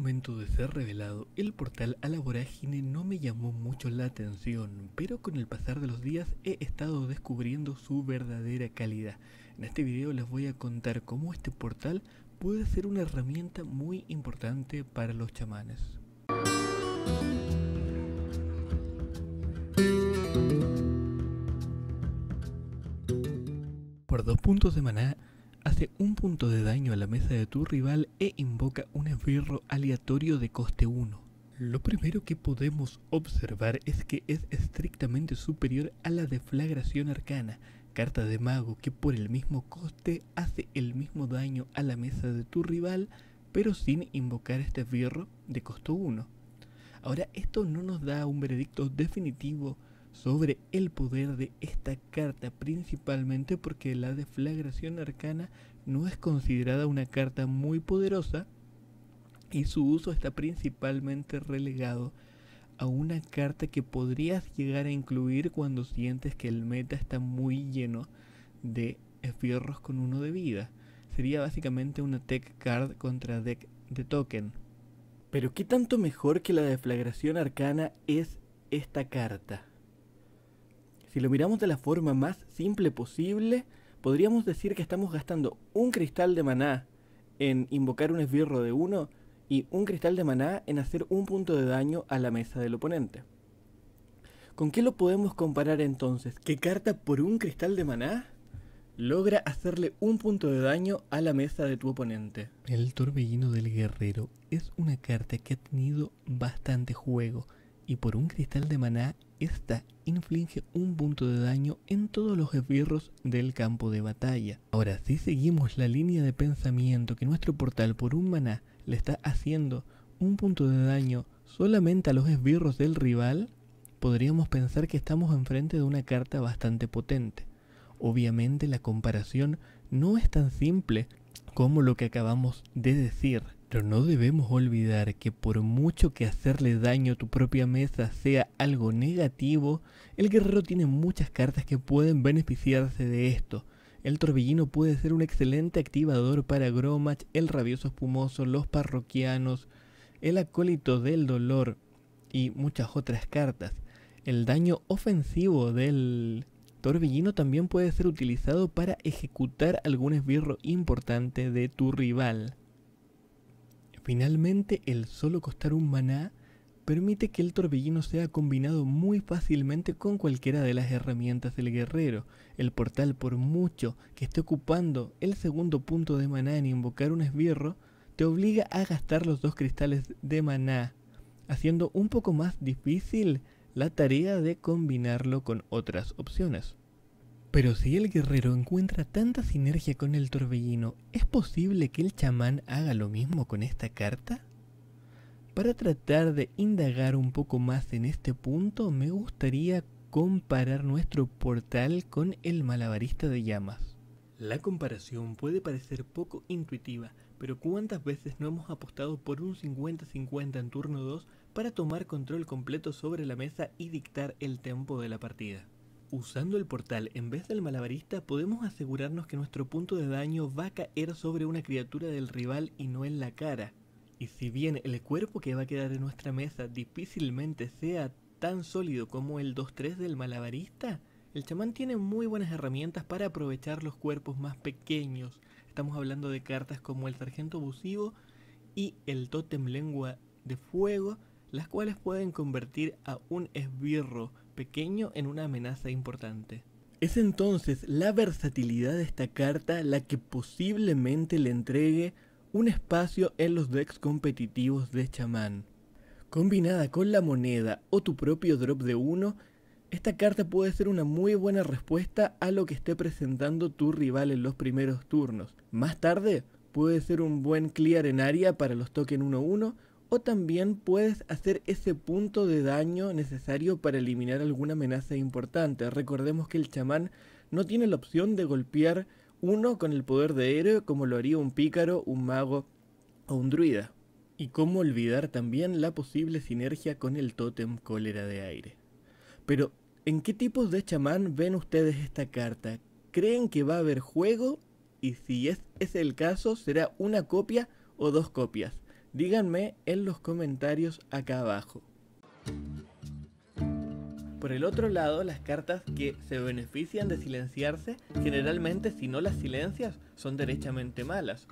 momento de ser revelado el portal a la vorágine no me llamó mucho la atención, pero con el pasar de los días he estado descubriendo su verdadera calidad. En este video les voy a contar cómo este portal puede ser una herramienta muy importante para los chamanes. Por dos puntos de maná, hace un punto de daño a la mesa de tu rival e invoca un esbirro aleatorio de coste 1. Lo primero que podemos observar es que es estrictamente superior a la deflagración arcana, carta de mago que por el mismo coste hace el mismo daño a la mesa de tu rival, pero sin invocar este esbirro de costo 1. Ahora, esto no nos da un veredicto definitivo sobre el poder de esta carta, principalmente porque la deflagración arcana no es considerada una carta muy poderosa y su uso está principalmente relegado a una carta que podrías llegar a incluir cuando sientes que el meta está muy lleno de fierros con uno de vida. Sería básicamente una tech card contra deck de token. Pero ¿qué tanto mejor que la deflagración arcana es esta carta? Si lo miramos de la forma más simple posible, podríamos decir que estamos gastando un cristal de maná en invocar un esbirro de uno y un cristal de maná en hacer un punto de daño a la mesa del oponente. ¿Con qué lo podemos comparar entonces? ¿Qué carta por un cristal de maná logra hacerle un punto de daño a la mesa de tu oponente? El torbellino del guerrero es una carta que ha tenido bastante juego y por un cristal de maná esta inflige un punto de daño en todos los esbirros del campo de batalla. Ahora, si seguimos la línea de pensamiento que nuestro portal por un maná le está haciendo un punto de daño solamente a los esbirros del rival, podríamos pensar que estamos enfrente de una carta bastante potente. Obviamente la comparación no es tan simple como lo que acabamos de decir. Pero no debemos olvidar que por mucho que hacerle daño a tu propia mesa sea algo negativo, el guerrero tiene muchas cartas que pueden beneficiarse de esto. El torbellino puede ser un excelente activador para Gromach, el rabioso espumoso, los parroquianos, el acólito del dolor y muchas otras cartas. El daño ofensivo del torbellino también puede ser utilizado para ejecutar algún esbirro importante de tu rival. Finalmente, el solo costar un maná permite que el torbellino sea combinado muy fácilmente con cualquiera de las herramientas del guerrero. El portal, por mucho que esté ocupando el segundo punto de maná en invocar un esbirro, te obliga a gastar los dos cristales de maná, haciendo un poco más difícil la tarea de combinarlo con otras opciones. Pero si el guerrero encuentra tanta sinergia con el torbellino, ¿es posible que el chamán haga lo mismo con esta carta? Para tratar de indagar un poco más en este punto, me gustaría comparar nuestro portal con el malabarista de llamas. La comparación puede parecer poco intuitiva, pero ¿cuántas veces no hemos apostado por un 50-50 en turno 2 para tomar control completo sobre la mesa y dictar el tempo de la partida? Usando el portal en vez del malabarista podemos asegurarnos que nuestro punto de daño va a caer sobre una criatura del rival y no en la cara. Y si bien el cuerpo que va a quedar en nuestra mesa difícilmente sea tan sólido como el 2-3 del malabarista, el chamán tiene muy buenas herramientas para aprovechar los cuerpos más pequeños. Estamos hablando de cartas como el sargento abusivo y el tótem lengua de fuego, las cuales pueden convertir a un esbirro pequeño en una amenaza importante. Es entonces la versatilidad de esta carta la que posiblemente le entregue un espacio en los decks competitivos de chamán. Combinada con la moneda o tu propio drop de 1, esta carta puede ser una muy buena respuesta a lo que esté presentando tu rival en los primeros turnos. Más tarde, puede ser un buen clear en área para los token 1-1 o también puedes hacer ese punto de daño necesario para eliminar alguna amenaza importante. Recordemos que el chamán no tiene la opción de golpear uno con el poder de héroe como lo haría un pícaro, un mago o un druida. Y cómo olvidar también la posible sinergia con el tótem cólera de aire. Pero, ¿en qué tipos de chamán ven ustedes esta carta? ¿Creen que va a haber juego? Y si es, es el caso, será una copia o dos copias. Díganme en los comentarios acá abajo. Por el otro lado, las cartas que se benefician de silenciarse, generalmente si no las silencias, son derechamente malas.